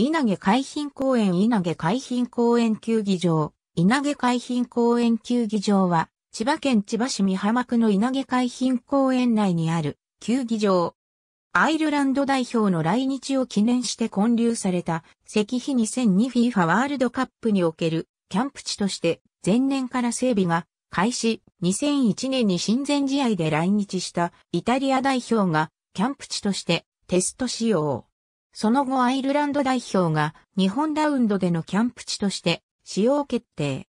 稲毛海浜公園稲毛海浜公園球技場稲毛海浜公園球技場は、千葉県千葉市美浜区の稲毛海浜公園内にある球技場。アイルランド代表の来日を記念して建立された石碑 2002FIFA ワールドカップにおけるキャンプ地として前年から整備が開始2001年に親善試合で来日したイタリア代表がキャンプ地としてテスト使用。その後アイルランド代表が日本ラウンドでのキャンプ地として使用決定。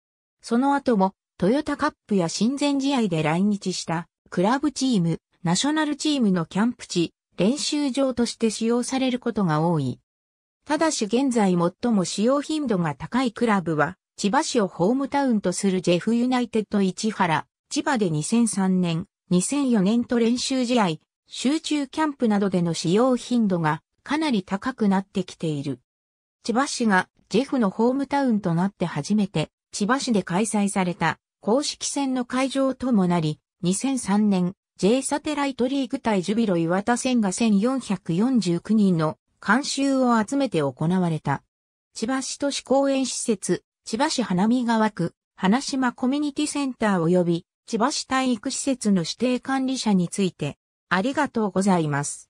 その後もトヨタカップや親善試合で来日したクラブチーム、ナショナルチームのキャンプ地、練習場として使用されることが多い。ただし現在最も使用頻度が高いクラブは、千葉市をホームタウンとするジェフユナイテッド市原、千葉で2003年、2004年と練習試合、集中キャンプなどでの使用頻度がかなり高くなってきている。千葉市がジェフのホームタウンとなって初めて千葉市で開催された公式戦の会場ともなり、2003年 J サテライトリーグ対ジュビロ岩田戦が1449人の監修を集めて行われた。千葉市都市公園施設、千葉市花見川区、花島コミュニティセンター及び千葉市体育施設の指定管理者について、ありがとうございます。